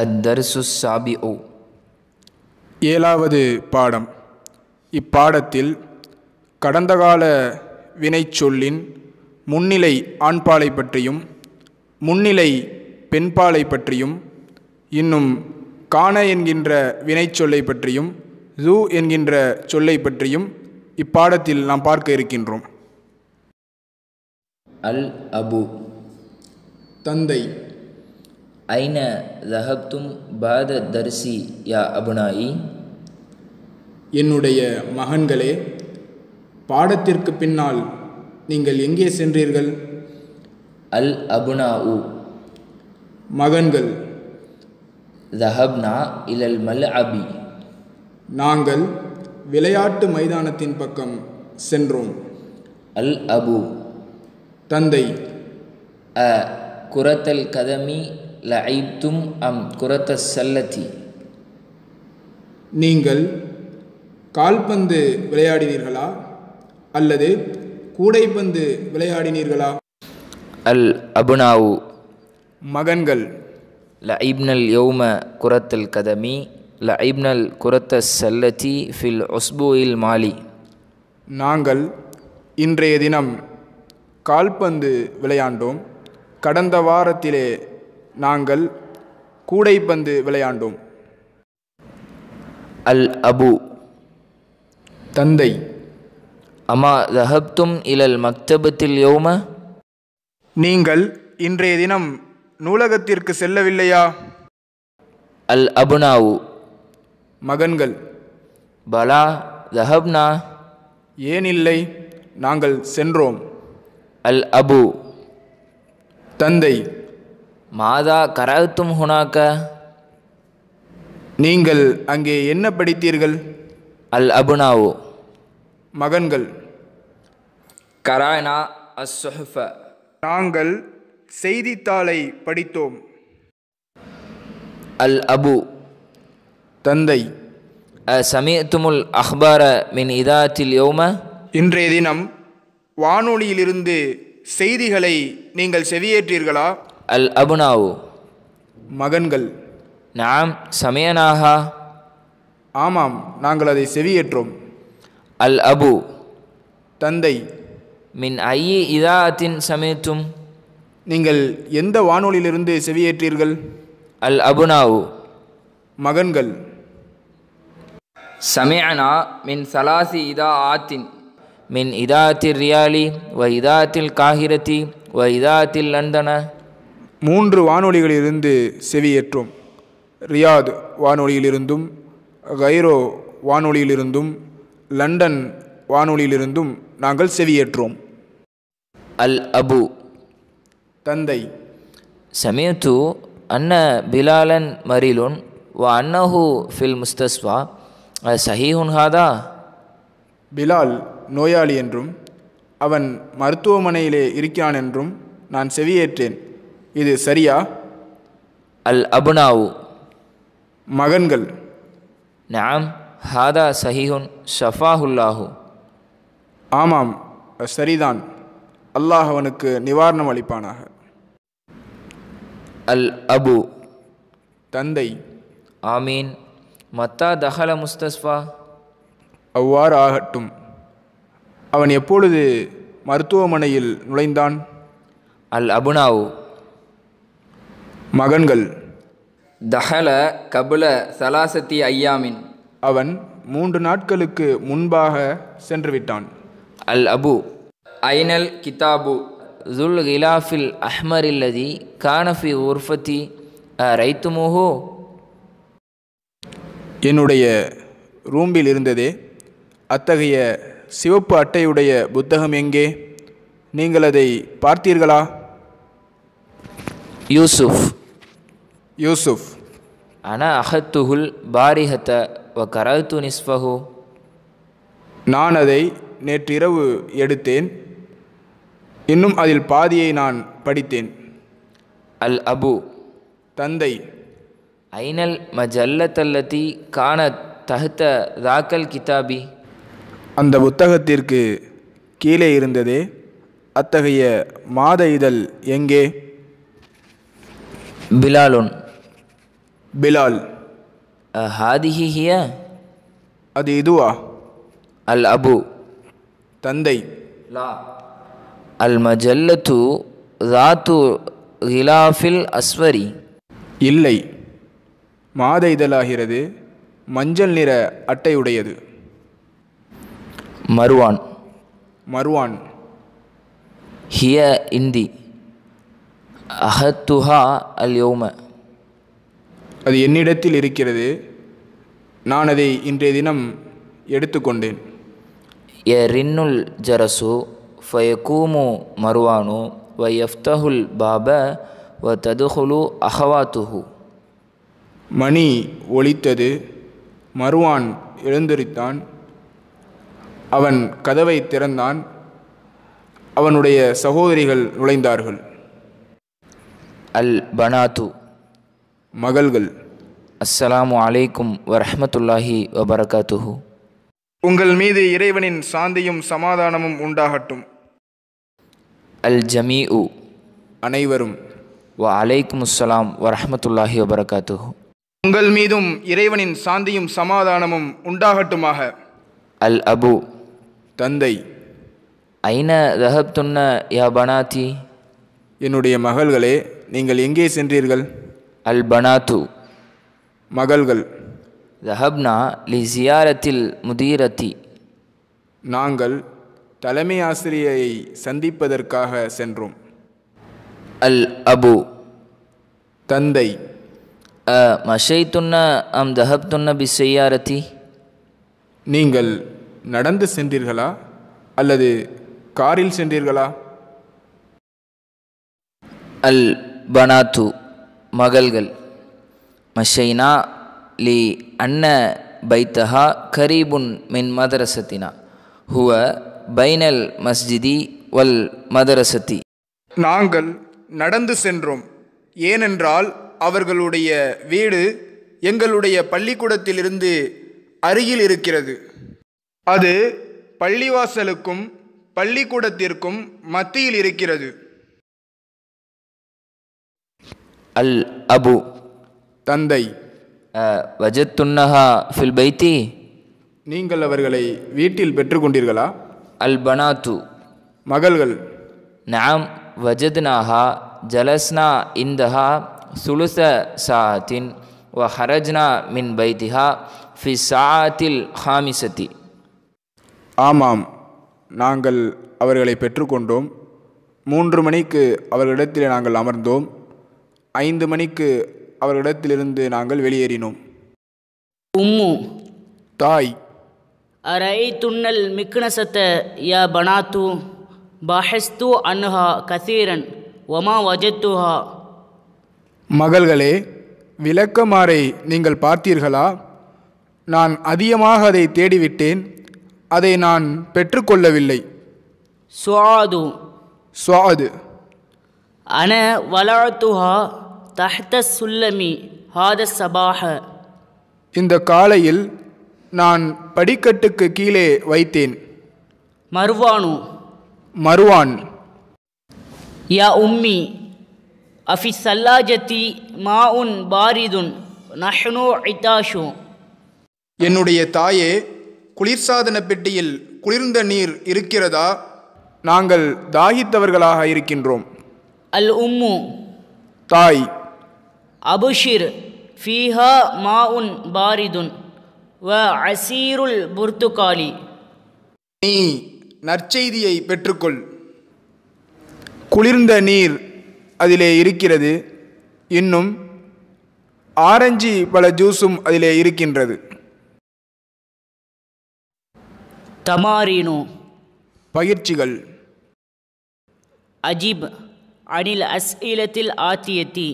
அத்தர்சு சாபி ஓ ஏழாவது பாடம் இப்பாடத்தில் கடந்த கால வினைச்சொல்லின் முன்னிலை ஆண்பாலை பற்றியும் முன்னிலை பெண்பாலை பற்றியும் இன்னும் காண என்கின்ற வினைச்சொல்லை பற்றியும் ஜூ என்கின்ற சொல்லை பற்றியும் இப்பாடத்தில் நாம் பார்க்க இருக்கின்றோம் அல் அபு தந்தை ஐன ரஹப்தும் பாத தர்சி யா அபுனாயி என்னுடைய மகன்களே பாடத்திற்கு பின்னால் நீங்கள் எங்கே சென்றீர்கள் அல் அபுனா உ மகன்கள் ரஹப்னா இலல் மல் அபி நாங்கள் விளையாட்டு மைதானத்தின் பக்கம் சென்றோம் அல் அபு தந்தை அ குரத்தல் கதமி லைத்தும் அம் குரத்த சல்லத்தி நீங்கள் கால்பந்து விளையாடினீர்களா அல்லது கூடைப்பந்து விளையாடினீர்களா அல் அபுனாவு மகன்கள் ஐப்னல் யௌம குரத்தல் கதமி ஐப்னல் குரத்த சல்லத்தி ஃபில் ஒஸ்பூயில் மாலி நாங்கள் இன்றைய தினம் கால்பந்து விளையாண்டோம் கடந்த வாரத்திலே நாங்கள் கூடைப்பந்து விளையாண்டோம் அல் அபு தந்தை அம்மா ரஹப்தும் இலல் மக்தபத்தில் யோம நீங்கள் இன்றைய தினம் நூலகத்திற்கு செல்லவில்லையா அல் அபுனாவு மகன்கள் பலா ரஹப்னா ஏன் இல்லை நாங்கள் சென்றோம் அல் அபு தந்தை மாதா கராத்தும் ஹுனாக்க நீங்கள் அங்கே என்ன படித்தீர்கள் அல் அபுனாவோ மகன்கள் கரானா அஸ் நாங்கள் செய்தித்தாளை படித்தோம் அல் அபு தந்தை அ சமயத்துமுல் அஹ்பார மின் இதாத்தில் யோம இன்றைய தினம் வானொலியிலிருந்து செய்திகளை நீங்கள் செவியேற்றீர்களா அல் அபுனாவு மகன்கள் நாம் சமயனாகா ஆமாம் நாங்கள் அதை செவியேற்றோம் அல் அபு தந்தை மின் ஐயி இதாத்தின் சமயத்தும் நீங்கள் எந்த வானொலியிலிருந்து செவியேற்றீர்கள் அல் அபுனாவு மகன்கள் சமயனா மின் சலாசி இதா ஆத்தின் மின் இதாத்தில் ரியாலி வ இதாத்தில் காகிரத்தி வ இதாத்தில் லண்டன மூன்று வானொலிகளிலிருந்து செவியேற்றோம் ரியாத் வானொலியிலிருந்தும் கைரோ வானொலியிலிருந்தும் லண்டன் வானொலியிலிருந்தும் நாங்கள் செவியேற்றோம் அல் அபு தந்தை சமயத்து அன்ன பிலாலன் மரிலுன் வா அன்னஹு ஃபில் முஸ்தஸ்வா சஹீஹுன் ஹாதா பிலால் நோயாளி என்றும் அவன் மருத்துவமனையிலே இருக்கிறான் என்றும் நான் செவியேற்றேன் இது சரியா அல் அபுனாவு மகன்கள் நாம் ஹாதா சஹிஹுன் ஷஃபாஹுல்லாஹு ஆமாம் சரிதான் அல்லாஹ் அவனுக்கு நிவாரணம் அளிப்பானாக அல் அபு தந்தை ஆமீன் மத்தா தஹல முஸ்தஸ்ஃபா அவ்வாறு ஆகட்டும் அவன் எப்பொழுது மருத்துவமனையில் நுழைந்தான் அல் அபுனாவு மகன்கள் தஹல கபுல சலாசத்தி ஐயாமின் அவன் மூன்று நாட்களுக்கு முன்பாக சென்றுவிட்டான் அல் அபு ஐனல் கிதாபு ஜுல் ஹிலாஃபில் அஹ்மரில்லதி கானஃபி உர்ஃபத்தி ரைத்துமோஹோ என்னுடைய ரூம்பில் இருந்ததே அத்தகைய சிவப்பு அட்டையுடைய புத்தகம் எங்கே நீங்கள் அதை பார்த்தீர்களா யூசுஃப் யூசுஃப் அன அகத்துகுல் பாரிஹத்த வ கரத்து நிஸ்ஃபஹு நான் அதை நேற்றிரவு எடுத்தேன் இன்னும் அதில் பாதியை நான் படித்தேன் அல் அபு தந்தை ஐனல் மஜல்லத்தல்லத்தி காண தகுத்த தாக்கல் கிதாபி அந்த புத்தகத்திற்கு கீழே இருந்ததே அத்தகைய மாத இதழ் எங்கே பிலாலுன் பிலால் ஹாதிஹி ஹிய அது இதுவா அல் அபு தந்தை லா அல் மஜல்லத்து ராத்து ஹிலாஃபில் அஸ்வரி இல்லை மாத இதழாகிறது மஞ்சள் நிற அட்டையுடையது மருவான் மருவான் ஹிய இந்தி அஹத்துஹா அல் யோம அது என்னிடத்தில் இருக்கிறது நான் அதை இன்றைய தினம் எடுத்துக்கொண்டேன் ரின்னுல் ஜரசு ஃபயகூமு மருவானு வயஃப்தஹுல் பாப வ ததுஹுலு அஹவாத்துஹு மணி ஒழித்தது மருவான் எழுந்தரித்தான் அவன் கதவை திறந்தான் அவனுடைய சகோதரிகள் நுழைந்தார்கள் அல் பனாத்து மகள்கள் அஸ்ஸலாமு அலைக்கும் வரஹமத்துல்லாஹி வபரகாத்துஹு உங்கள் மீது இறைவனின் சாந்தியும் சமாதானமும் உண்டாகட்டும் அல் ஜமீ உ அனைவரும் வ அலைக்கும் அஸ்ஸலாம் வரஹமத்துல்லாஹி வபரகாத்துஹு உங்கள் மீதும் இறைவனின் சாந்தியும் சமாதானமும் உண்டாகட்டுமாக அல் அபு தந்தை ஐன ரஹப்துன்ன யா பனாதி என்னுடைய மகள்களே நீங்கள் எங்கே சென்றீர்கள் அல் பனாத்து மகள்கள் ஜஹப்னா லி ஜியாரத்தில் முதீரத்தி நாங்கள் தலைமை ஆசிரியரை சந்திப்பதற்காக சென்றோம் அல் அபு தந்தை அ மஷைத்துன்ன அம் தஹப்துன்ன பி செய்யாரதி நீங்கள் நடந்து சென்றீர்களா அல்லது காரில் சென்றீர்களா அல் பனாத்து மகள்கள் மஷைனா லி அன்ன பைத்தஹா கரீபுன் மின் மதரசத்தினா ஹுவ பைனல் மஸ்ஜிதி வல் மதரசத்தி நாங்கள் நடந்து சென்றோம் ஏனென்றால் அவர்களுடைய வீடு எங்களுடைய பள்ளிக்கூடத்திலிருந்து அருகில் இருக்கிறது அது பள்ளிவாசலுக்கும் பள்ளிக்கூடத்திற்கும் மத்தியில் இருக்கிறது அல் அபு தந்தை வஜத்துன்னஹா ஃபில் பைத்தி நீங்கள் அவர்களை வீட்டில் பெற்றுக்கொண்டீர்களா அல் பனாத்து மகள்கள் நாம் வஜத்னாஹா ஜலஸ்னா இந்தஹா சுலுச சாத்தின் வ ஹரஜ்னா மின் பைத்திஹா ஃபி சாத்தில் ஹாமிசதி ஆமாம் நாங்கள் அவர்களை பெற்றுக்கொண்டோம் மூன்று மணிக்கு அவர்களிடத்தில் நாங்கள் அமர்ந்தோம் ஐந்து மணிக்கு அவர்களிடத்திலிருந்து நாங்கள் வெளியேறினோம் உம்மு தாய் அரை துண்ணல் மிக்னசத்த ய பனாத்து பஹஸ்து அன்ஹா கசீரன் ஒமா வஜத்துஹா மகள்களே விளக்கமாறை நீங்கள் பார்த்தீர்களா நான் அதிகமாக அதை தேடிவிட்டேன் அதை நான் பெற்றுக்கொள்ளவில்லை சுவாது சுவாது அன வலாத்துஹா தஹ்த சுல்லமி ஹாத சபாஹ இந்த காலையில் நான் படிக்கட்டுக்கு கீழே வைத்தேன் மருவானு மருவான் யா உம்மி அஃபி சல்லாஜத்தி மா உன் பாரிதுன் நஹ்னு இதாஷு என்னுடைய தாயே குளிர்சாதன பெட்டியில் குளிர்ந்த நீர் இருக்கிறதா நாங்கள் தாகித்தவர்களாக இருக்கின்றோம் அல் உம்மு தாய் அபுஷிர் ஃபீஹா மா உன் பாரிதுன் வ அசீருல் புர்த்துகாலி நீ நற்செய்தியை பெற்றுக்கொள் குளிர்ந்த நீர் அதிலே இருக்கிறது இன்னும் ஆரஞ்சு பல ஜூஸும் அதிலே இருக்கின்றது தமாரினோ பயிற்சிகள் அஜிப் அனில் இலத்தில் ஆத்தியத்தி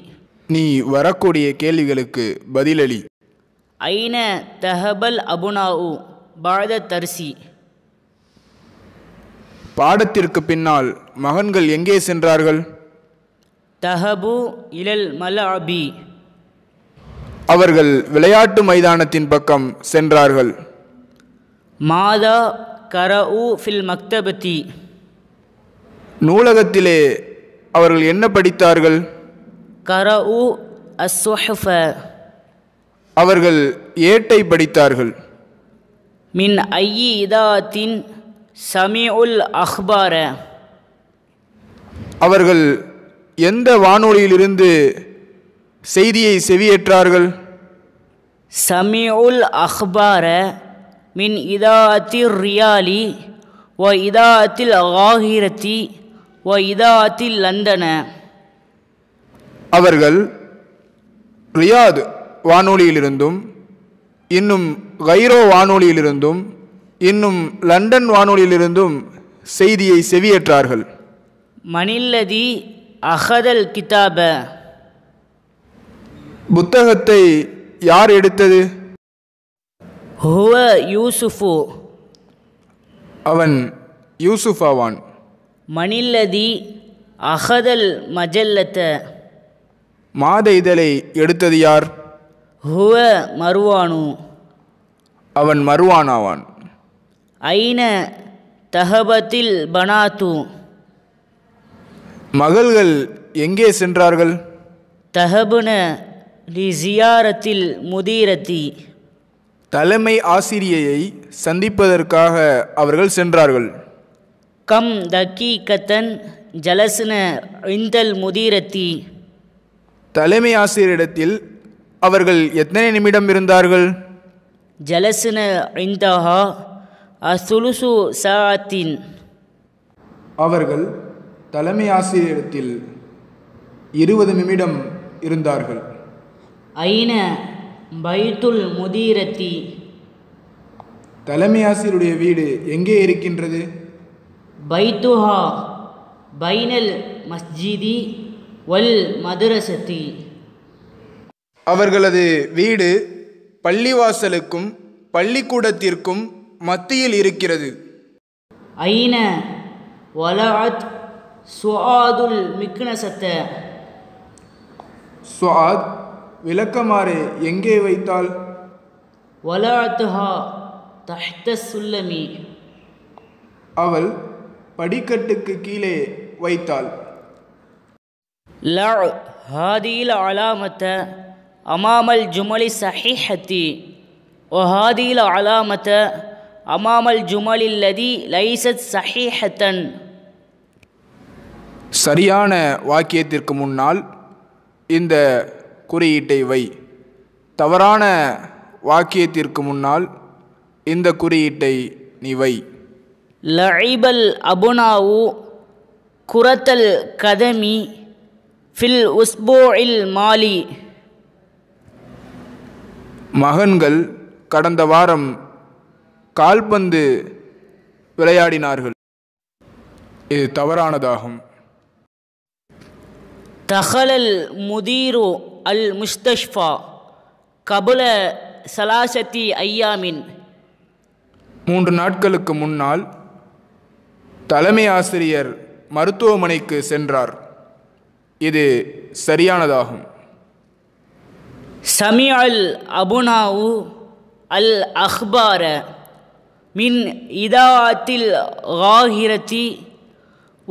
நீ வரக்கூடிய கேள்விகளுக்கு பதிலளி ஐன தஹபல் அபுனாவு பாத தரிசி பாடத்திற்கு பின்னால் மகன்கள் எங்கே சென்றார்கள் தஹபு இலல் மல அபி அவர்கள் விளையாட்டு மைதானத்தின் பக்கம் சென்றார்கள் மாதா கரவு ஃபில் மக்தபதி நூலகத்திலே அவர்கள் என்ன படித்தார்கள் கரவு அஸ்வஹுஃப அவர்கள் ஏட்டை படித்தார்கள் மின் ஐயி இதாத்தின் சமி உல் அஹ்பார அவர்கள் எந்த வானொலியிலிருந்து செய்தியை செவியேற்றார்கள் சமி உல் அஹ்பார மின் இதாத்தி ரியாலி ஒ இதாத்தில் ஆகிரத்தி ஒ இதாத்தில் லந்தன அவர்கள் ரியாத் வானொலியிலிருந்தும் இன்னும் கைரோ வானொலியிலிருந்தும் இன்னும் லண்டன் வானொலியிலிருந்தும் செய்தியை செவியேற்றார்கள் மணில்லதி அகதல் கிதாப புத்தகத்தை யார் எடுத்தது ஹுவ யூசுஃபு அவன் யூசுஃபாவான் மணில்லதி அகதல் மஜல்லத்தை மாத இதழை எடுத்தது யார் ஹுவ மருவானு அவன் மருவானாவான் ஐன தஹபத்தில் பனாத்து மகள்கள் எங்கே சென்றார்கள் தஹபுன லி ஜியாரத்தில் முதீரத்தி தலைமை ஆசிரியையை சந்திப்பதற்காக அவர்கள் சென்றார்கள் கம் கத்தன் ஜலசுன இந்தல் முதீரத்தி தலைமை ஆசிரியரிடத்தில் அவர்கள் எத்தனை நிமிடம் இருந்தார்கள் ஜலசன ஐந்தஹா அசுலுசு சாத்தின் அவர்கள் தலைமை ஆசிரியரிடத்தில் இருபது நிமிடம் இருந்தார்கள் ஐன பைத்துல் முதீரத்தி தலைமை ஆசிரியருடைய வீடு எங்கே இருக்கின்றது பைத்துஹா பைனல் மஸ்ஜிதி வல் மதுரசத்தி அவர்களது வீடு பள்ளிவாசலுக்கும் பள்ளிக்கூடத்திற்கும் மத்தியில் இருக்கிறது ஐன வலாத் சுவாதுல் மிக்னசத்த சுவாத் விளக்கமாறு எங்கே வைத்தால் வலாத்துஹா தஹ்த சுல்லமி அவள் படிக்கட்டுக்கு கீழே வைத்தாள் ல ஹாதியில் அலாமத்த அமாமல் ஜுமலி சஹிஹத்தி ஓ ஹாதியில் அலாமத்த அமாமல் ஜுமலில் லதி லைசத் சஹிஹத்தன் சரியான வாக்கியத்திற்கு முன்னால் இந்த குறியீட்டை வை தவறான வாக்கியத்திற்கு முன்னால் இந்த குறியீட்டை நீ வை லைபல் அபுனாவு குரத்தல் கதமி ஃபில் உஸ்போஇல் மாலி மகன்கள் கடந்த வாரம் கால்பந்து விளையாடினார்கள் இது தவறானதாகும் தகலல் முதீரு அல் முஸ்தஷ்பா கபுல சலாசத்தி ஐயாமின் மூன்று நாட்களுக்கு முன்னால் தலைமை ஆசிரியர் மருத்துவமனைக்கு சென்றார் இது சரியானதாகும் சமி அல் அபுனாவு அல் அஹ்பார மின் இதாத்தில் ஹாகிரத்தி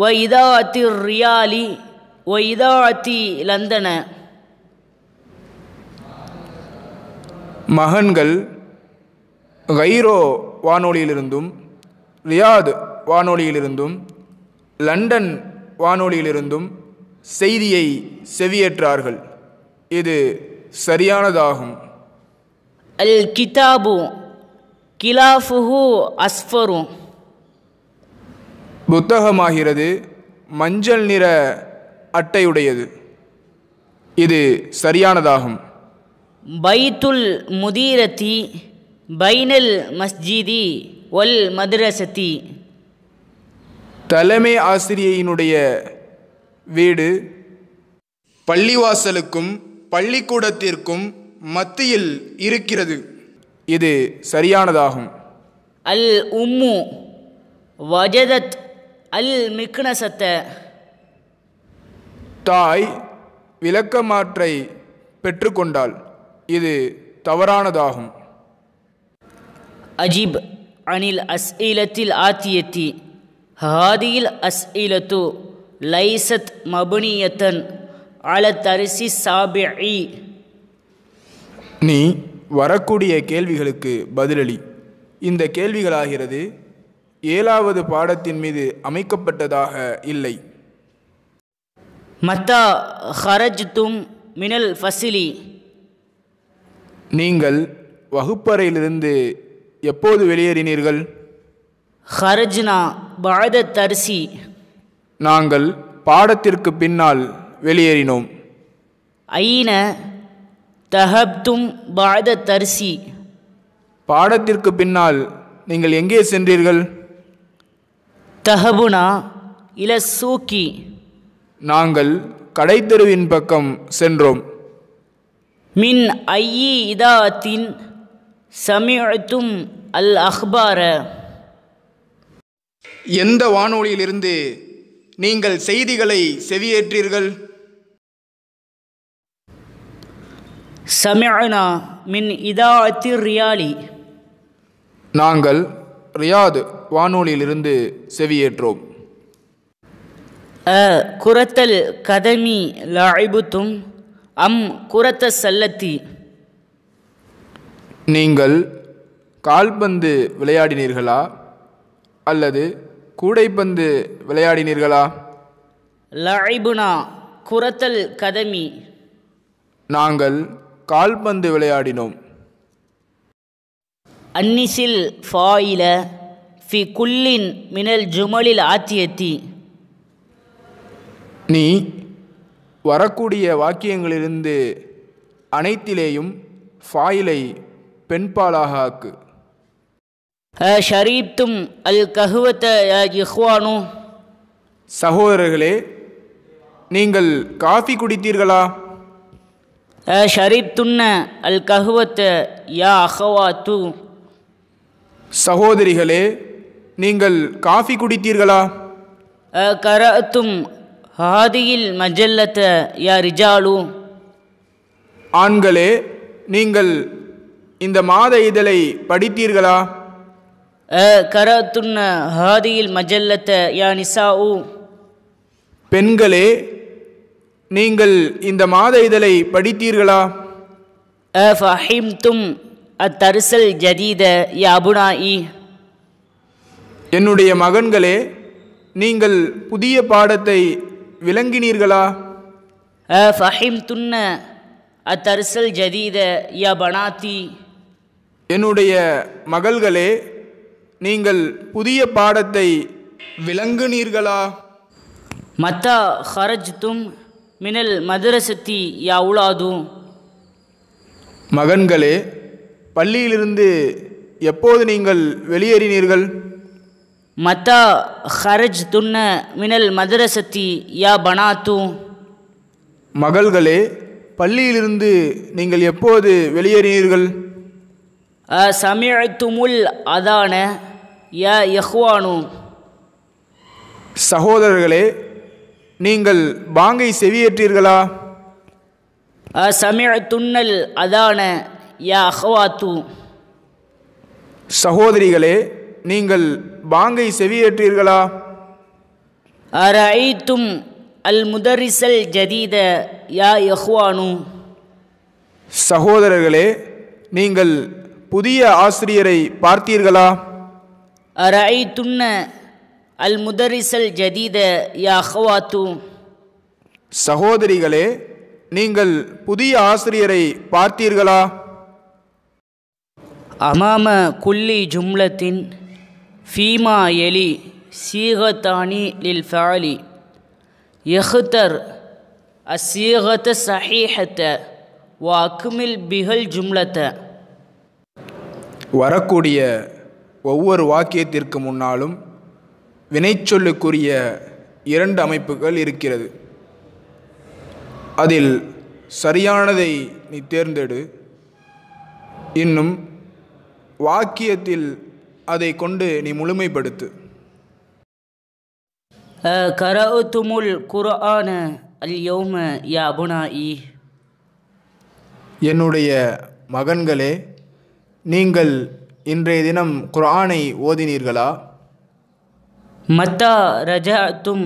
ஒ இதாத்தி ரியாலி ஒ இதாத்தி லந்தன மகன்கள் கைரோ வானொலியிலிருந்தும் ரியாத் வானொலியிலிருந்தும் லண்டன் வானொலியிலிருந்தும் செய்தியை செவியேற்றார்கள் இது சரியானதாகும் அல் கிதாபு கிலாஃபுஹு அஸ்ஃபரு புத்தகமாகிறது மஞ்சள் நிற அட்டையுடையது இது சரியானதாகும் பைத்துல் முதீரத்தி பைனல் மஸ்ஜிதி ஒல் மதுரசதி தலைமை ஆசிரியையினுடைய வீடு பள்ளிவாசலுக்கும் பள்ளிக்கூடத்திற்கும் மத்தியில் இருக்கிறது இது சரியானதாகும் அல் உம்மு வஜதத் அல் மிக்னசத்த தாய் விளக்கமாற்றை பெற்றுக்கொண்டால் இது தவறானதாகும் அஜிப் அனில் அஸ்இலத்தில் ஆத்தியத்தி ஹாதியில் அஸ்இலத்து லைசத் மபுனியத்தன் அல தரிசி நீ வரக்கூடிய கேள்விகளுக்கு பதிலளி இந்த கேள்விகளாகிறது ஏழாவது பாடத்தின் மீது அமைக்கப்பட்டதாக இல்லை மத்தா ஹரஜ் தும் மினல் ஃபசிலி நீங்கள் வகுப்பறையிலிருந்து எப்போது வெளியேறினீர்கள் ஹரஜ்னா பாத தரிசி நாங்கள் பாடத்திற்கு பின்னால் வெளியேறினோம் ஐன தஹப்தும் பாத தரிசி பாடத்திற்கு பின்னால் நீங்கள் எங்கே சென்றீர்கள் தஹபுனா இல சூக்கி நாங்கள் தெருவின் பக்கம் சென்றோம் மின் ஐயி இதாத்தின் சமிழ்த்தும் அல் அஹ்பார எந்த வானொலியிலிருந்து நீங்கள் செய்திகளை செவியேற்றீர்கள் சமயனா மின் இதாத்தி ரியாலி நாங்கள் ரியாது வானொலியிலிருந்து செவியேற்றோம் குரத்தல் கதமி லாய்புத்தும் அம் குரத்த சல்லத்தி நீங்கள் கால்பந்து விளையாடினீர்களா அல்லது கூடைப்பந்து விளையாடினீர்களா லஐபுனா குரத்தல் கதமி நாங்கள் கால்பந்து விளையாடினோம் அன்னிசில் ஃபாயில ஃபி குல்லின் மினல் ஜுமலில் ஆத்தியத்தி நீ வரக்கூடிய வாக்கியங்களிலிருந்து அனைத்திலேயும் ஃபாயிலை பெண்பாலாக ஆக்கு ஷரீப்தும் அல் கஹுவத்த இஹ்வானு சகோதரர்களே நீங்கள் காஃபி குடித்தீர்களா ஷரீப்துன்ன அல் கஹுவத்த யா அஹவாத்து சகோதரிகளே நீங்கள் காஃபி குடித்தீர்களா கரத்தும் ஹாதியில் மஜல்லத்த யா ரிஜாலு ஆண்களே நீங்கள் இந்த மாத இதழை படித்தீர்களா ஹாதியில் யா நிசா பெண்களே நீங்கள் இந்த மாத இதழை படித்தீர்களா அத்தரிசல் ஜதீத யா என்னுடைய மகன்களே நீங்கள் புதிய பாடத்தை விளங்கினீர்களா அத்தரிசல் ஜதீத யா என்னுடைய மகள்களே நீங்கள் புதிய பாடத்தை விளங்குனீர்களா மத்தா ஹரஜ்தும் மினல் மதுரசத்தி யா மகன்களே பள்ளியிலிருந்து எப்போது நீங்கள் வெளியேறினீர்கள் மத்தா ஹரஜ் துன்ன மினல் மதுரசத்தி யா பனாத்து மகள்களே பள்ளியிலிருந்து நீங்கள் எப்போது வெளியேறினீர்கள் சமிழ்த்துமுல் அதான ய யஹ்வானு சகோதரர்களே நீங்கள் பாங்கை செவியேற்றீர்களா சமிழ்த்துண்ணல் அதான ய அஹ்வாத்து சகோதரிகளே நீங்கள் பாங்கை செவியேற்றீர்களா ஐத்தும் அல் முதரிசல் ஜதீத யா யஹ்வானு சகோதரர்களே நீங்கள் புதிய ஆசிரியரை பார்த்தீர்களா அரை துண்ண அல் முதரிசல் ஜதீத யாஹ்வாத்து சகோதரிகளே நீங்கள் புதிய ஆசிரியரை பார்த்தீர்களா அமாம குல்லி ஜும்லத்தின் ஃபீமா எலி சீகத்தானி லில் ஃபாலி யஹ்தர் அசீகத்த சஹீஹத்த வாக்குமில் பிகல் ஜும்லத்தை வரக்கூடிய ஒவ்வொரு வாக்கியத்திற்கு முன்னாலும் வினைச்சொல்லுக்குரிய இரண்டு அமைப்புகள் இருக்கிறது அதில் சரியானதை நீ தேர்ந்தெடு இன்னும் வாக்கியத்தில் அதை கொண்டு நீ முழுமைப்படுத்து கரவுத்துமுல் குரான அல்யோம யா புனாயி என்னுடைய மகன்களே நீங்கள் இன்றைய தினம் குரானை ஓதினீர்களா மத்தா ரஜா தும்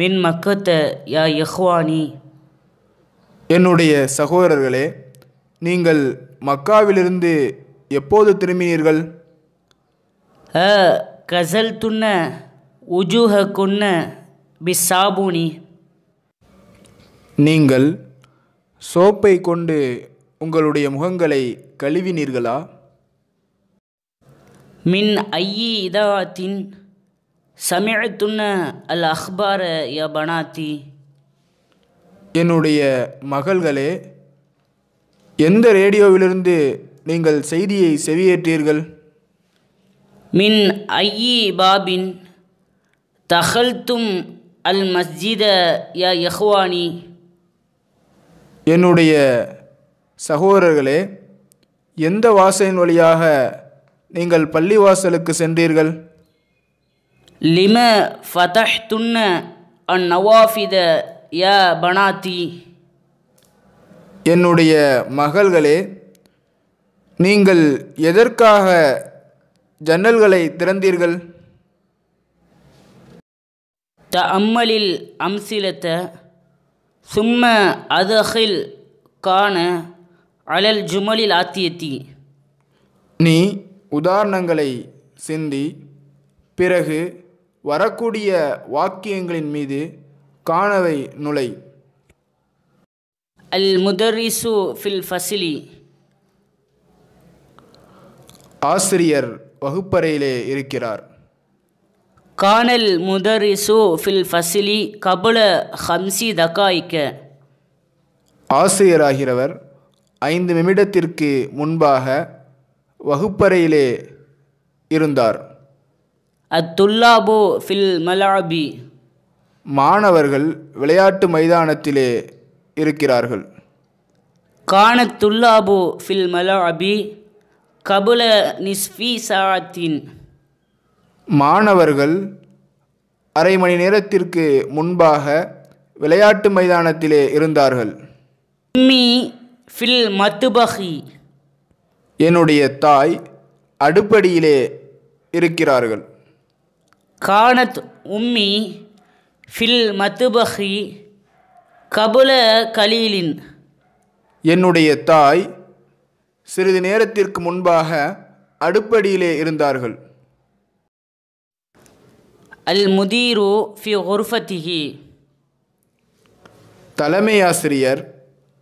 மின் மக்கத்த யா யஹ்வானி என்னுடைய சகோதரர்களே நீங்கள் மக்காவிலிருந்து எப்போது திரும்பினீர்கள் அ கசல் துண்ண உஜூஹ குன்ன சாபுனி நீங்கள் சோப்பை கொண்டு உங்களுடைய முகங்களை கழுவினீர்களா மின் ஐயி இதாத்தின் சமிழத்துன்ன அல் அஹ்பார ய பனாத்தி என்னுடைய மகள்களே எந்த ரேடியோவிலிருந்து நீங்கள் செய்தியை செவியேற்றீர்கள் மின் ஐயி பாபின் தகல்தும் அல் மஸ்ஜித யா யஹ்வானி என்னுடைய சகோதரர்களே எந்த வாசலின் வழியாக நீங்கள் பள்ளிவாசலுக்கு சென்றீர்கள் லிம துன்ன அந்நவாஃபித யா பனாத்தி என்னுடைய மகள்களே நீங்கள் எதற்காக ஜன்னல்களை திறந்தீர்கள் த அம்மலில் அம்சிலத்த சும்ம அதில் காண அலல் ஜுமலில் ஆத்தியத்தி நீ உதாரணங்களை சிந்தி பிறகு வரக்கூடிய வாக்கியங்களின் மீது காணவை நுழை அல் முதரிசு ஃபில் ஃபசிலி ஆசிரியர் வகுப்பறையிலே இருக்கிறார் கானல் முதரிசு ஃபில் ஃபசிலி கபுல ஹம்சி தகாய்க்க ஆசிரியராகிறவர் ஐந்து நிமிடத்திற்கு முன்பாக வகுப்பறையிலே இருந்தார் அத்துல்லாபோ ஃபில் மலாபி மாணவர்கள் விளையாட்டு மைதானத்திலே இருக்கிறார்கள் கானத்துல்லாபோ ஃபில் மலாபி கபுல நிஸ்ஃபி சாத்தின் மாணவர்கள் அரை மணி நேரத்திற்கு முன்பாக விளையாட்டு மைதானத்திலே இருந்தார்கள் மீ ஃபில் மத்துபஹி என்னுடைய தாய் அடுப்படியிலே இருக்கிறார்கள் கானத் உம்மி ஃபில் மத்துபஹி கபுல கலீலின் என்னுடைய தாய் சிறிது நேரத்திற்கு முன்பாக அடுப்படியிலே இருந்தார்கள் அல் முதீரு ஃபி ஒருஃபத்திஹி தலைமை ஆசிரியர்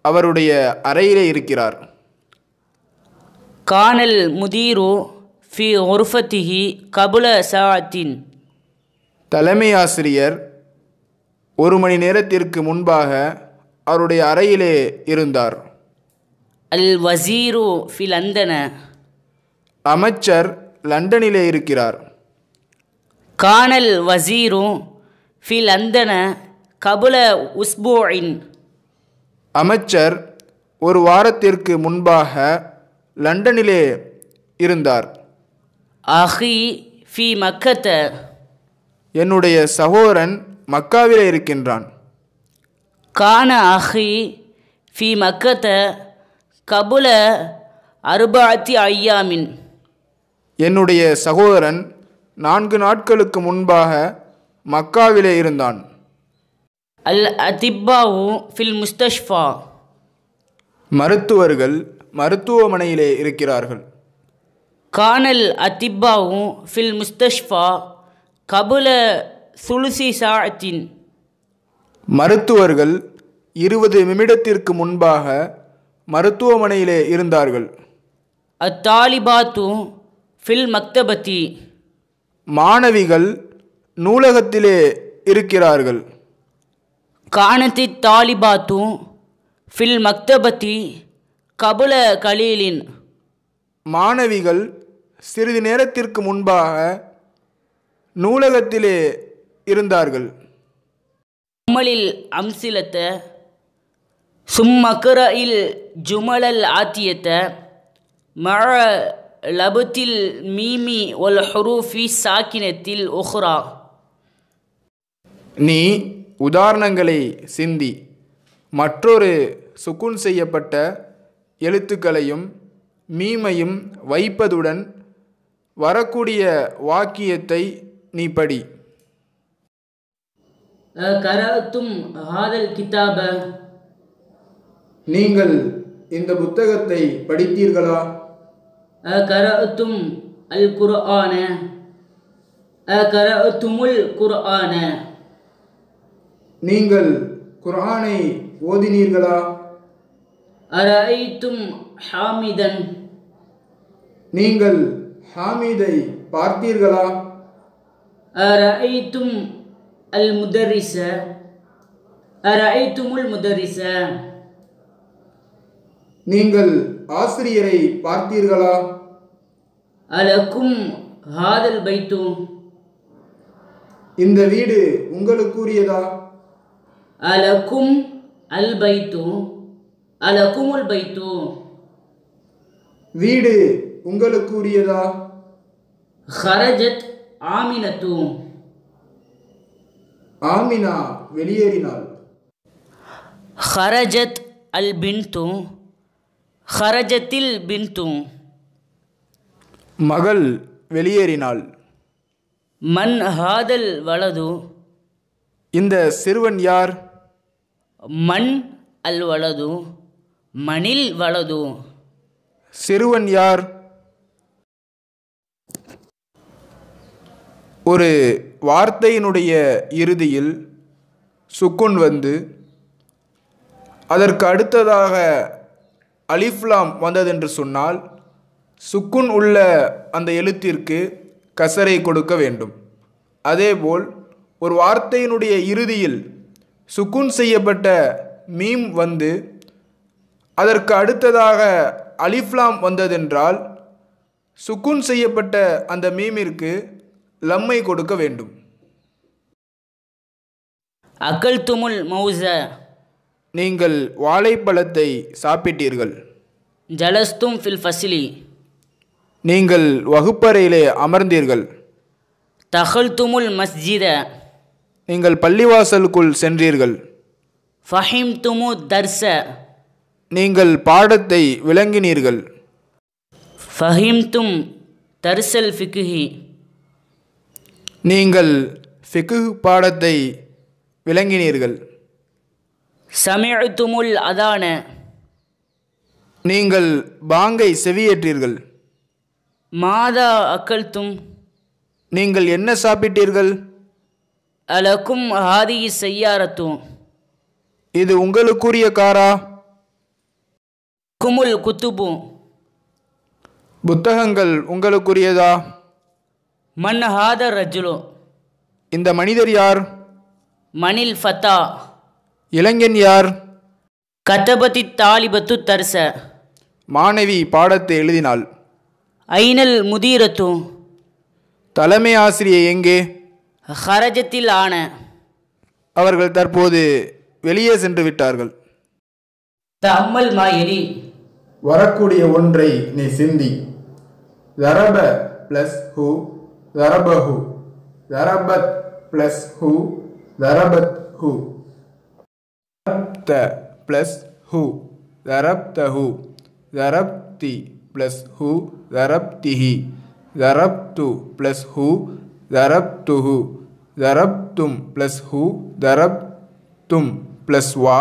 அவருடைய அறையிலே இருக்கிறார் கானல் முதீரு ஃபி ஒருஃபத்திஹி கபுல சாத்தின் தலைமை ஆசிரியர் ஒரு மணி நேரத்திற்கு முன்பாக அவருடைய அறையிலே இருந்தார் அல் வசீரு ஃபி லந்தன அமைச்சர் லண்டனிலே இருக்கிறார் கானல் வசீரு ஃபி லந்தன கபுல உஸ்போயின் அமைச்சர் ஒரு வாரத்திற்கு முன்பாக லண்டனிலே இருந்தார் ஃபி என்னுடைய சகோதரன் மக்காவிலே இருக்கின்றான் கான அஹி ஃபி மக்கத்த கபுல அருபாத்தி ஐயாமின் என்னுடைய சகோதரன் நான்கு நாட்களுக்கு முன்பாக மக்காவிலே இருந்தான் அல் அதிப்பாவு ஃபில் முஸ்தஷ்ஃபா மருத்துவர்கள் மருத்துவமனையிலே இருக்கிறார்கள் கானல் அதிப்பாவு ஃபில் முஸ்தஷ்ஃபா கபுல சுலுசி சாத்தின் மருத்துவர்கள் இருபது நிமிடத்திற்கு முன்பாக மருத்துவமனையிலே இருந்தார்கள் அத்தாலிபாத்து ஃபில் மக்தபத்தி மாணவிகள் நூலகத்திலே இருக்கிறார்கள் காணத்தி தாலிபாத்தும் ஃபில் மக்தபத்தி கபுல கலீலின் மாணவிகள் சிறிது நேரத்திற்கு முன்பாக நூலகத்திலே இருந்தார்கள் அம்மலில் அம்சிலத்த சும்மக்கர இல் ஜுமலல் ஆத்தியத்த மழ லபத்தில் மீமி ஒல் ஹுரூஃபி சாக்கினத்தில் ஒஹ்ரா நீ உதாரணங்களை சிந்தி மற்றொரு சுக்குன் செய்யப்பட்ட எழுத்துக்களையும் மீமையும் வைப்பதுடன் வரக்கூடிய வாக்கியத்தை நீ படி கரத்தும் கிதாப நீங்கள் இந்த புத்தகத்தை படித்தீர்களா கரத்தும் அல் ஆன கரத்துமுல் ஆன நீங்கள் குரானை ஓதினீர்களா அரஐத்தும் ஹாமிதன் நீங்கள் ஹாமிதை பார்த்தீர்களா அரஐத்தும் அல் முதரிச அரஐத்துமுல் முதரிச நீங்கள் ஆசிரியரை பார்த்தீர்களா அலக்கும் ஹாதல் பைத்து இந்த வீடு உங்களுக்குரியதா அலக்கும் அல் பைத்து அலகும் உல் பைத்து வீடு உங்களுக்கு உரியதா ஹரஜத் ஆமினத்து ஆமினா வெளியேறினாள் ஹரஜத் அல் பின்து ஹரஜத்தில் பின்து மகள் வெளியேறினாள் மன் ஹாதல் வலது இந்த சிறுவன் யார் மண் அல் வலது மணில் வலது சிறுவன் யார் ஒரு வார்த்தையினுடைய இறுதியில் சுக்குன் வந்து அதற்கு அடுத்ததாக அலிஃப்லாம் வந்ததென்று சொன்னால் சுக்குன் உள்ள அந்த எழுத்திற்கு கசரை கொடுக்க வேண்டும் அதேபோல் ஒரு வார்த்தையினுடைய இறுதியில் சுக்குன் செய்யப்பட்ட மீம் வந்து அதற்கு அடுத்ததாக அலிஃப்லாம் வந்ததென்றால் சுக்குன் செய்யப்பட்ட அந்த மீமிற்கு லம்மை கொடுக்க வேண்டும் அக்கல் துமுல் மௌச நீங்கள் வாழைப்பழத்தை சாப்பிட்டீர்கள் ஜலஸ்தும் ஃபில் ஃபசிலி நீங்கள் வகுப்பறையிலே அமர்ந்தீர்கள் தகல் துமுல் மஸ்ஜித நீங்கள் பள்ளிவாசலுக்குள் சென்றீர்கள் ஃபஹிம் துமு தர்ச நீங்கள் பாடத்தை விளங்கினீர்கள் ஃபஹிம் தும் தர்சல் ஃபிகுஹி நீங்கள் ஃபிகு பாடத்தை விளங்கினீர்கள் துமுல் அதான நீங்கள் பாங்கை செவியேற்றீர்கள் மாதா அக்கல்தும் நீங்கள் என்ன சாப்பிட்டீர்கள் அலக்கும் ஹாதி செய்யாரத்தும் இது உங்களுக்குரிய காரா குமுல் குத்துபும் புத்தகங்கள் உங்களுக்குரியதா மன் ஹாத ரஜுலோ இந்த மனிதர் யார் மணில் ஃபத்தா இளைஞன் யார் கத்தபதி தாலிபத்து தர்ச மாணவி பாடத்தை எழுதினாள் ஐனல் முதீரத்தும் தலைமை ஆசிரியை எங்கே ஹரஜத்தில் ஆன அவர்கள் தற்போது வெளியே சென்று விட்டார்கள் தம்மல் மாயிரி வரக்கூடிய ஒன்றை நீ சிந்தி தரப ப்ளஸ் ஹூ தரபஹு தரபத் ப்ளஸ் ஹூ தரபத் ஹூ த ப்ளஸ் ஹூ தரப் தி ப்ளஸ் ஹூ தரப் டூ ப்ளஸ் ஹூ தரப்துஹு தரப்தும் ப்ளஸ் ஹூ தரப் தும் ப்ளஸ் வா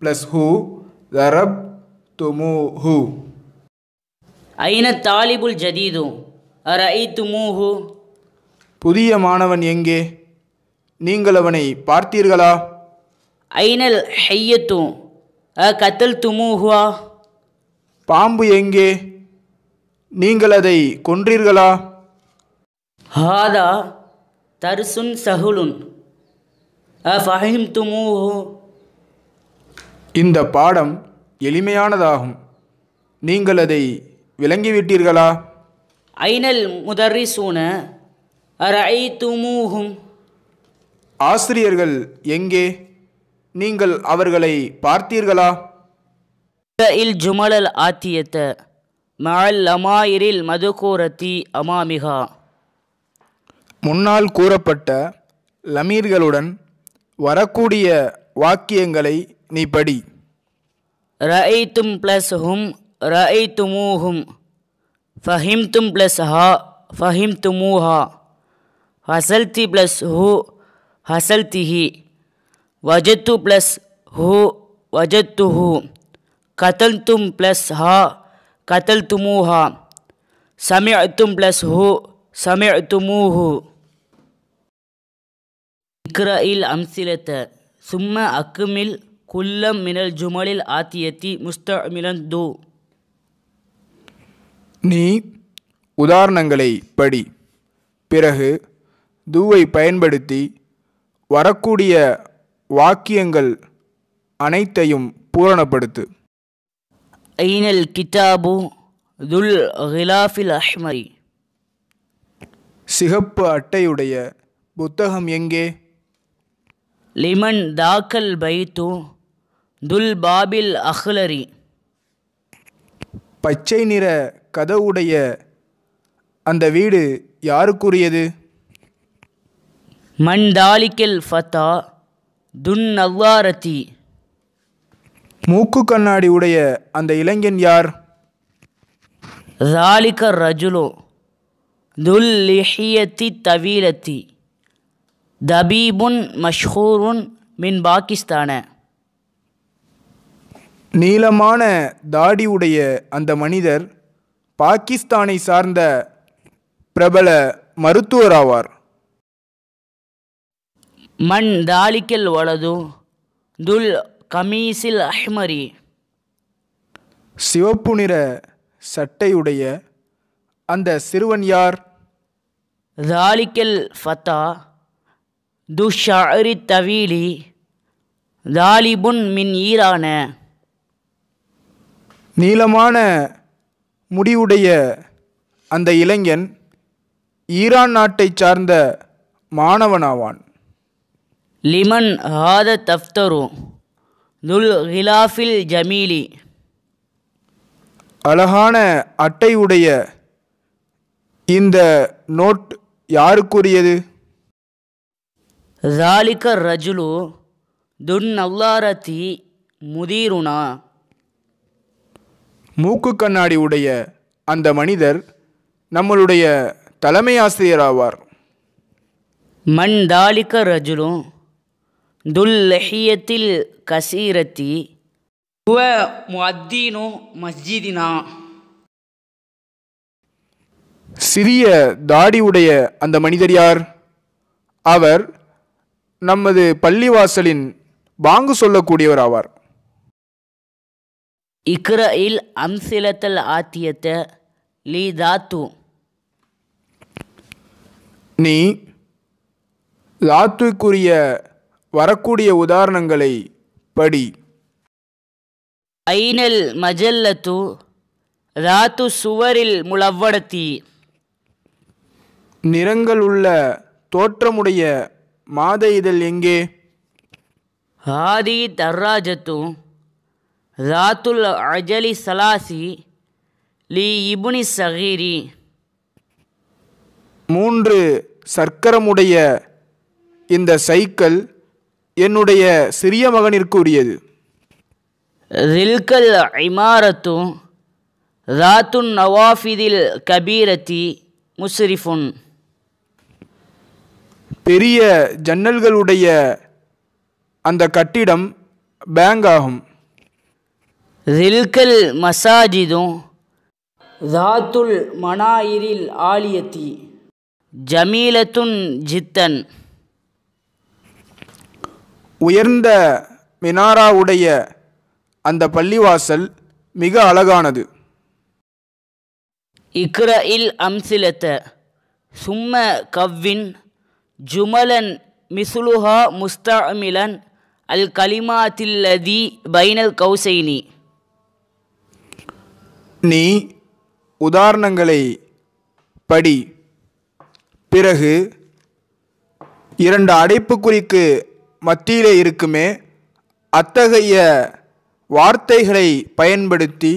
ப்ளஸ் ஹூ தரப் துமுஹு ஐன தாலிபுல் ஜதீது துமுஹு புதிய மாணவன் எங்கே நீங்கள் அவனை பார்த்தீர்களா ஐனல் ஹையத்தும் அ கத்தல் துமுஹுவா பாம்பு எங்கே நீங்கள் அதை கொன்றீர்களா ஹாதா தர்சுன் சகுலுன் ஃபஹிம் இந்த பாடம் எளிமையானதாகும் நீங்கள் அதை விளங்கிவிட்டீர்களா ஐனல் முதர்ரிசூன அரை துமூகும் ஆசிரியர்கள் எங்கே நீங்கள் அவர்களை பார்த்தீர்களா இல் ஜுமலல் ஆத்தியத்த மஅல் அமாயிரில் மதுகோரத்தி அமாமிகா முன்னால் கூறப்பட்ட லமீர்களுடன் வரக்கூடிய வாக்கியங்களை நீ படி ரஐத்தும் ப்ளஸ் ஹும் ரஐத்துமூஹும் ஃபஹிம்தும் ப்ளஸ் ஹா ஃபஹிம்துமூஹா ஹசல்தி ப்ளஸ் ஹூ ஹசல்திஹி வஜத்து ப்ளஸ் ஹூ கதல் கதல்தும் ப்ளஸ் ஹா கதல்துமூஹா அத்தும் ப்ளஸ் ஹூ சமிஅத்துமூஹூ இக்ராயில் அம்சிலத்த சும்ம அக்குமில் குல்லம் மினல் ஜுமலில் ஆத்தியத்தி முஸ்தமிலன் தூ நீ உதாரணங்களை படி பிறகு தூவை பயன்படுத்தி வரக்கூடிய வாக்கியங்கள் அனைத்தையும் பூரணப்படுத்து ஐனல் கிதாபு துல் ஹிலாஃபில் அஹ்மரி சிகப்பு அட்டையுடைய புத்தகம் எங்கே லிமன் தாக்கல் பைத்து துல் பாபில் அஹ்லரி பச்சை நிற கதவுடைய அந்த வீடு யாருக்குரியது மண் தாலிக்கல் ஃபத்தா துன் நவ்வாரத்தி மூக்கு கண்ணாடி உடைய அந்த இளைஞன் யார் தாலிக்க ரஜுலோ துல் லிஹியத்தி தவீலத்தி தபீபுன் மஷ்ஹூருன் மின் பாகிஸ்தான நீளமான தாடி உடைய அந்த மனிதர் பாகிஸ்தானை சார்ந்த பிரபல மருத்துவராவார் மண் தாலிக்கல் வலது துல் கமீசில் அஹ்மரி சிவப்பு நிற சட்டையுடைய அந்த சிறுவன் யார் தாலிக்கல் ஃபத்தா துஷாரி தவீலி தாலிபுன் மின் ஈரான நீளமான முடிவுடைய அந்த இளைஞன் ஈரான் நாட்டை சார்ந்த மாணவனாவான் லிமன் ஹாத தஃப்தரு துல் ஹிலாஃபில் ஜமீலி அழகான அட்டை உடைய இந்த நோட் யாருக்குரியது ذாலிக்க ரஜுலு துன்னவ்லாரதி முதீருனா மூக்கு கண்ணாடி உடைய அந்த மனிதர் நம்மளுடைய தலைமை ஆசிரியர் ஆவார் மண் தாலிக்க ரஜுலு துல்லஹியத்தில் கசீரத்தி ஹுவ முத்தீனு மஸ்ஜிதினா சிறிய தாடி உடைய அந்த மனிதர் யார் அவர் நமது பள்ளிவாசலின் பாங்கு சொல்லக்கூடியவர் ஆவார் இக்ரையில் அம்சிலத்தல் ஆத்தியத்த லீ தாத்து நீ தாத்துக்குரிய வரக்கூடிய உதாரணங்களை படி ஐனல் மஜல்லத்து ராத்து சுவரில் முளவடத்தி நிறங்கள் உள்ள தோற்றமுடைய மாத இதழ் எங்கே ஹாதி தர்ராஜத்து ராத்துல் அஜலி சலாசி லி இபுனி சஹீரி மூன்று சர்க்கரமுடைய இந்த சைக்கிள் என்னுடைய சிறிய மகனிற்கு உரியது ரில்கல் இமாரத்தும் ராத்துன் நவாஃபிதில் கபீரத்தி முஸ்ரிஃபுன் பெரிய ஜன்னல்களுடைய அந்த கட்டிடம் பேங்க் ஆகும் ரில்கல் மசாஜிதும் தாத்துல் மனாயிரில் ஆலியத்தி ஜமீலத்துன் ஜித்தன் உயர்ந்த மினாராவுடைய அந்த பள்ளிவாசல் மிக அழகானது இக்ர இல் அம்சிலத்த சும்ம கவ்வின் ஜுமலன் மிசுலுஹா முஸ்தமிலன் அல் கலிமாத்தில்லதி பைனல் கௌசைனி நீ உதாரணங்களை படி பிறகு இரண்டு அடைப்புக்குறிக்கு மத்தியிலே இருக்குமே அத்தகைய வார்த்தைகளை பயன்படுத்தி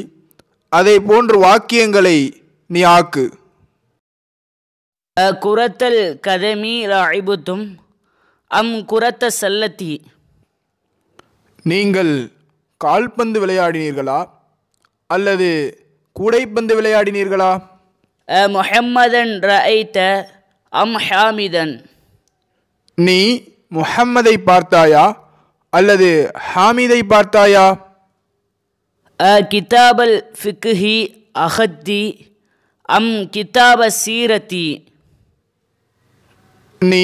அதை போன்ற வாக்கியங்களை நீ ஆக்கு குரத்தல் கதமி ராய்புத்தும் அம் குரத்த செல்லத்தி நீங்கள் கால்பந்து விளையாடினீர்களா அல்லது கூடைப்பந்து விளையாடினீர்களா முஹம்மதன் ரஐத்த அம் ஹாமிதன் நீ முஹம்மதை பார்த்தாயா அல்லது ஹாமிதை பார்த்தாயா கிதாபல் ஃபிக்ஹி அஹத்தி அம் கிதாப சீரத்தி நீ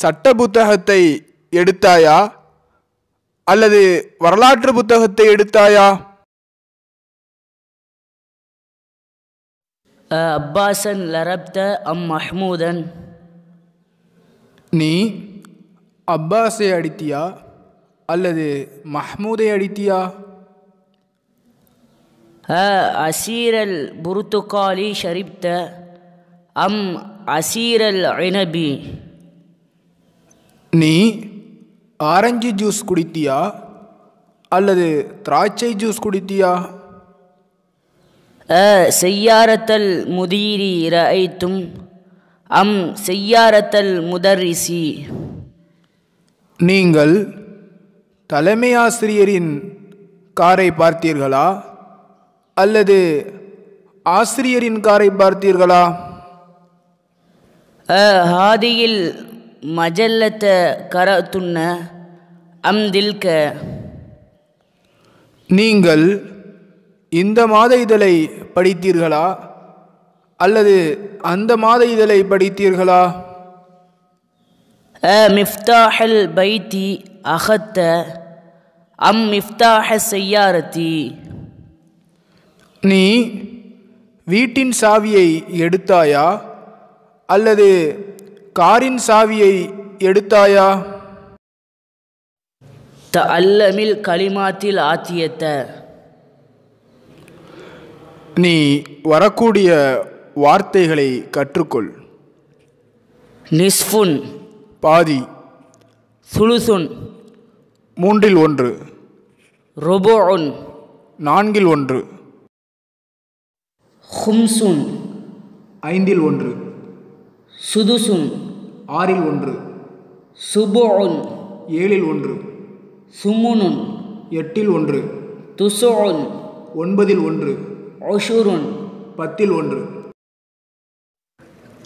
சட்ட புத்தகத்தை எடுத்தாயா அல்லது வரலாற்று புத்தகத்தை எடுத்தாயா அப்பாசன் லரப்த அம் மஹ்மூதன் நீ அப்பாஸை அடித்தியா அல்லது மஹ்மூதை அடித்தியா அசீரல் புருத்துக்காலி ஷரிப்த அம் அசீரல் அணபி நீ ஆரஞ்சு ஜூஸ் குடித்தியா அல்லது திராட்சை ஜூஸ் குடித்தியா அ செய்யாரத்தல் முதீரி ரஐத்தும் அம் செய்யாரத்தல் முதரிசி நீங்கள் தலைமை ஆசிரியரின் காரை பார்த்தீர்களா அல்லது ஆசிரியரின் காரை பார்த்தீர்களா ஹாதியில் மஜல்லத்தை கரத்துன்ன தில்க நீங்கள் இந்த மாத இதழை படித்தீர்களா அல்லது அந்த மாத இதழை படித்தீர்களா மிஃப்தாஹல் பைத்தி அகத்த அம் மிஃப்தாஹ செய்யாரத்தி நீ வீட்டின் சாவியை எடுத்தாயா அல்லது காரின் சாவியை எடுத்தாயா அல்லமில் கலிமாத்தில் ஆத்தியத்த நீ வரக்கூடிய வார்த்தைகளை கற்றுக்கொள் நிஸ்ஃபுன் பாதி சுலுசுன் மூன்றில் ஒன்று ரொபோன் நான்கில் ஒன்று ஹும்சுன் ஐந்தில் ஒன்று சுதுசுன் ஆறில் ஒன்று சுபோன் ஏழில் ஒன்று சுமுனுன் எட்டில் ஒன்று துசோன் ஒன்பதில் ஒன்று ஒஷூருன் பத்தில் ஒன்று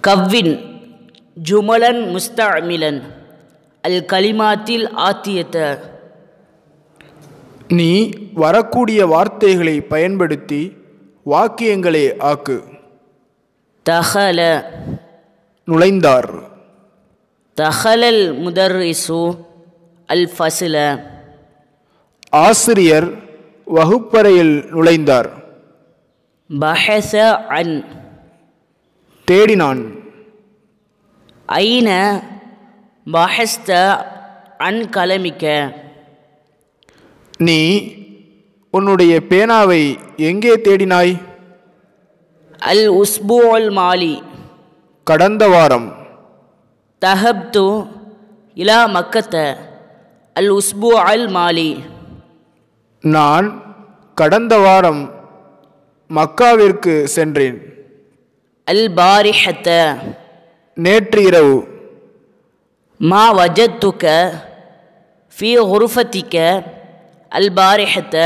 கவ்வின் ஜுமலன் முஸ்தமிலன் அல் கலிமாத்தில் ஆத்தியத்த நீ வரக்கூடிய வார்த்தைகளை பயன்படுத்தி வாக்கியங்களை ஆக்கு தகல நுழைந்தார் தஹலல் முதர் இசு அல் ஃபசில ஆசிரியர் வகுப்பறையில் நுழைந்தார் பஹச அன் தேடினான் ஐன பஹஸ்த அன் கலமிக்க நீ உன்னுடைய பேனாவை எங்கே தேடினாய் அல் உஸ்பு அல் மாலி கடந்த வாரம் தஹப்து இலா மக்கத்த அல் உஸ்பு அல் மாலி நான் கடந்த வாரம் மக்காவிற்கு சென்றேன் அல் பாரிஹத்த நேற்று இரவு மா வஜத்துக்க ஃபி ஹுருஃபத்திக்க அல் பாரிஹத்த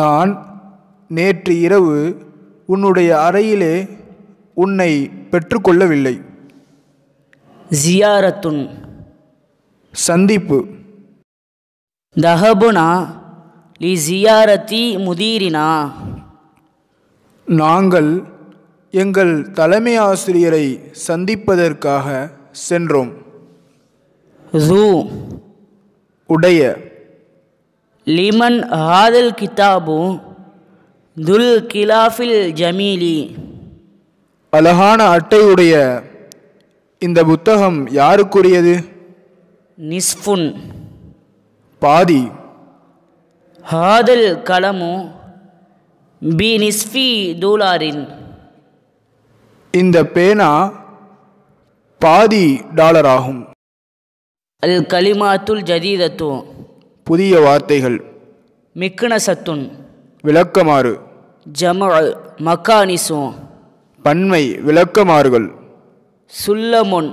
நான் நேற்று இரவு உன்னுடைய அறையிலே உன்னை பெற்றுக்கொள்ளவில்லை ஜியாரத்துன் சந்திப்பு தஹபுனா லி ஜியாரத்தி முதீரினா நாங்கள் எங்கள் தலைமை ஆசிரியரை சந்திப்பதற்காக சென்றோம் ஜூ உடைய லிமன் ஹாதல் கிதாபு துல் கிலாஃபில் ஜமீலி அழகான அட்டையுடைய இந்த புத்தகம் யாருக்குரியது நிஸ்ஃபுன் பாதி ஹாதல் களமு பி நிஸ்ஃபி தூலாரின் இந்த பேனா பாதி டாலர் ஆகும் அல் கலிமாத்துல் ஜதீதத்து புதிய வார்த்தைகள் மிக்கன சத்துன் விளக்கமாறு ஜம மக்கானிசோ பன்மை விளக்கமாறுகள் சுல்லமுன்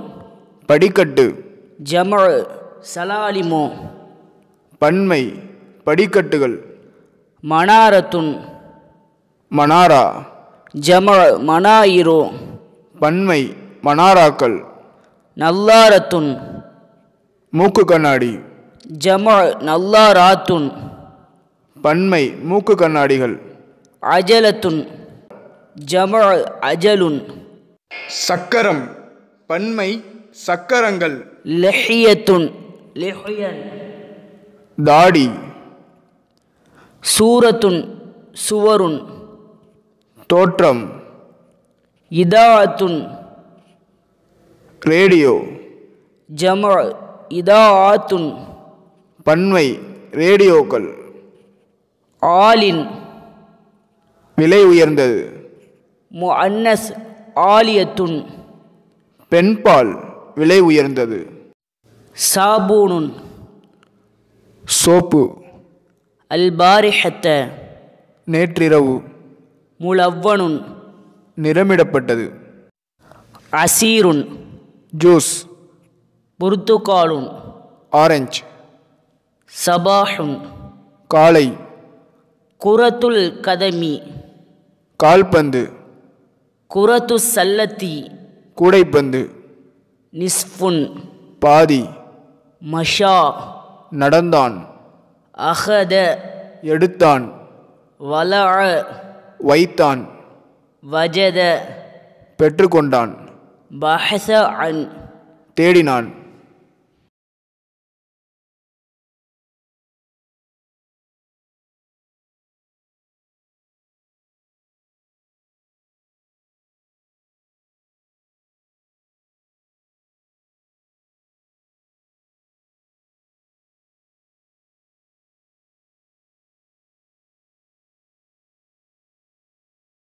படிக்கட்டு ஜமல் சலாலிமோ பன்மை படிக்கட்டுகள் மனாரத்துன் மனாரா ஜம மனாயிரோ பன்மை மனாராக்கள் நல்லாரத்துன் மூக்கு கண்ணாடி ஜம நல்லாராத்துன் பன்மை மூக்கு கண்ணாடிகள் அஜலத்துன் ஜம அஜலுன் சக்கரம் பன்மை சக்கரங்கள் லெஹியத்துன் தாடி சூரத்துன் சுவருன் தோற்றம் இதாத்துன் ரேடியோ ஜம இதாத்துன் பன்மை ரேடியோக்கள் ஆலின் விலை உயர்ந்தது முஅன்னஸ் ஆலியத்துன் பெண்பால் விலை உயர்ந்தது சாபூனுன் சோப்பு அல்பாரிஹத்த நேற்றிரவு முளவ்வனுன் நிறமிடப்பட்டது அசீருன் ஜூஸ் புர்த்துகாலுன் ஆரஞ்சு சபாஹுன் காலை குரத்துல் கதமி கால்பந்து குரத்து சல்லத்தி கூடைப்பந்து நிஸ்ஃபுன் பாதி மஷா நடந்தான் அகத எடுத்தான் வல வைத்தான் வஜத பெற்றுக்கொண்டான் பஹச அன் தேடினான்